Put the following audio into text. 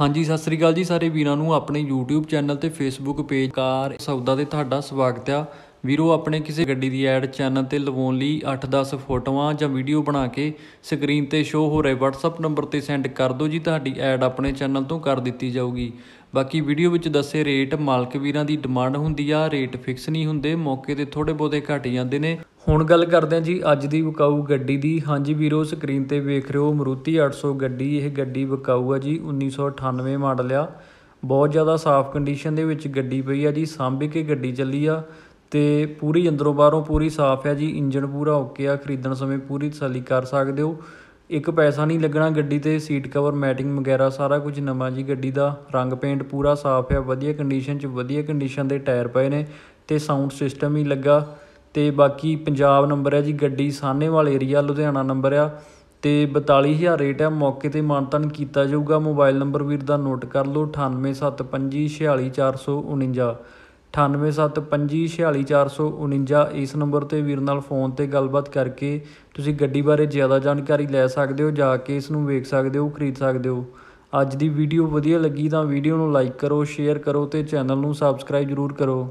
ਹਾਂਜੀ ਸਤਿ ਸ੍ਰੀ ਅਕਾਲ ਜੀ ਸਾਰੇ ਵੀਰਾਂ ਨੂੰ ਆਪਣੇ YouTube ਚੈਨਲ ਤੇ Facebook ਪੇਜ ਕਾਰ ਸੌਦਾ ਤੇ ਤੁਹਾਡਾ ਸਵਾਗਤ ਆ ਵੀਰੋ ਆਪਣੇ ਕਿਸੇ ਗੱਡੀ ਦੀ ਐਡ ਚੈਨਲ ਤੇ ਲਵਾਉਣ ਲਈ 8-10 ਫੋਟੋਆਂ ਜਾਂ ਵੀਡੀਓ ਬਣਾ ਕੇ ਸਕਰੀਨ ਤੇ ਸ਼ੋ ਹੋ ਰਹੇ WhatsApp ਨੰਬਰ ਤੇ ਸੈਂਡ ਕਰ ਦਿਓ ਜੀ ਤੁਹਾਡੀ ਐਡ ਆਪਣੇ ਚੈਨਲ ਤੋਂ ਕਰ ਦਿੱਤੀ ਜਾਊਗੀ ਬਾਕੀ ਵੀਡੀਓ ਵਿੱਚ ਦੱਸੇ ਰੇਟ ਮਾਲਕ ਵੀਰਾਂ ਦੀ ਡਿਮਾਂਡ ਹੁੰਦੀ ਆ ਰੇਟ ਫਿਕਸ ਨਹੀਂ ਹੁੰਦੇ ਮੌਕੇ ਤੇ ਥੋੜੇ ਬੋਦੇ ਘਟ ਜਾਂਦੇ ਨੇ ਹੁਣ ਗੱਲ ਕਰਦੇ ਆ ਜੀ ਅੱਜ ਦੀ ਵਿਕਾਊ ਗੱਡੀ ਦੀ ਹਾਂਜੀ ਵੀਰੋ ਸਕਰੀਨ ਤੇ ਵੇਖ ਰਹੇ ਹੋ ਮਰੂਤੀ 800 ਗੱਡੀ ਇਹ ਗੱਡੀ ਵਿਕਾਊ ਆ ਜੀ 1998 ਮਾਡਲ ਆ ਬਹੁਤ ਜ਼ਿਆਦਾ ਸਾਫ਼ ਕੰਡੀਸ਼ਨ ਦੇ ਵਿੱਚ ਗੱਡੀ ਪਈ ਆ ਜੀ ਸਾਂਭੇ ਕੇ ਗੱਡੀ ਚੱਲੀ ਆ ਤੇ ਪੂਰੀ ਅੰਦਰੋਂ ਬਾਹਰੋਂ ਪੂਰੀ ਸਾਫ਼ ਹੈ ਜੀ ਇੰਜਣ ਪੂਰਾ ਓਕੇ ਆ ਖਰੀਦਣ ਸਮੇਂ ਪੂਰੀ ਤਸੱਲੀ ਕਰ ਸਕਦੇ ਹੋ ਇੱਕ ਪੈਸਾ ਨਹੀਂ ਲੱਗਣਾ ਗੱਡੀ 'ਤੇ ਸੀਟ ਕਵਰ ਮੈਟਿੰਗ ਵਗੈਰਾ ਸਾਰਾ ਕੁਝ ਨਵਾਂ ਜੀ ਗੱਡੀ ਦਾ ਰੰਗ ਪੇਂਟ ਪੂਰਾ ਸਾਫ਼ ਹੈ ਵਧੀਆ ਕੰਡੀਸ਼ਨ 'ਚ ਵਧੀਆ ਕੰਡੀਸ਼ਨ ਦੇ ਟਾਇਰ ਪਏ ਨੇ ਤੇ ਸਾਊਂਡ ਸਿਸਟਮ ਵੀ ਲੱਗਾ ਤੇ ਬਾਕੀ ਪੰਜਾਬ ਨੰਬਰ ਹੈ ਜੀ ਗੱਡੀ ਸਾਹਨੇਵਾਲ ਏਰੀਆ ਲੁਧਿਆਣਾ ਨੰਬਰ ਆ ਤੇ 42000 ਰੇਟ ਆ ਮੌਕੇ 'ਤੇ ਮਾਨਤਨ ਕੀਤਾ ਜਾਊਗਾ ਮੋਬਾਈਲ ਨੰਬਰ ਵੀਰ ਦਾ ਨੋਟ ਕਰ ਲਓ ਅਠਾਨਵੇਂ 9875464449 ਇਸ ਨੰਬਰ ਤੇ ਵੀਰ ਨਾਲ ਫੋਨ ਤੇ ਗੱਲਬਾਤ ਕਰਕੇ ਤੁਸੀਂ ਗੱਡੀ ਬਾਰੇ ਜ਼ਿਆਦਾ ਜਾਣਕਾਰੀ ਲੈ ਸਕਦੇ ਹੋ ਜਾ ਕੇ ਇਸ ਨੂੰ ਵੇਖ ਸਕਦੇ ਹੋ ਖਰੀਦ ਸਕਦੇ ਹੋ ਅੱਜ ਦੀ ਵੀਡੀਓ ਵਧੀਆ ਲੱਗੀ ਤਾਂ ਵੀਡੀਓ ਨੂੰ ਲਾਈਕ ਕਰੋ ਸ਼ੇਅਰ ਕਰੋ ਤੇ ਚੈਨਲ ਨੂੰ ਸਬਸਕ੍ਰਾਈਬ ਜ਼ਰੂਰ ਕਰੋ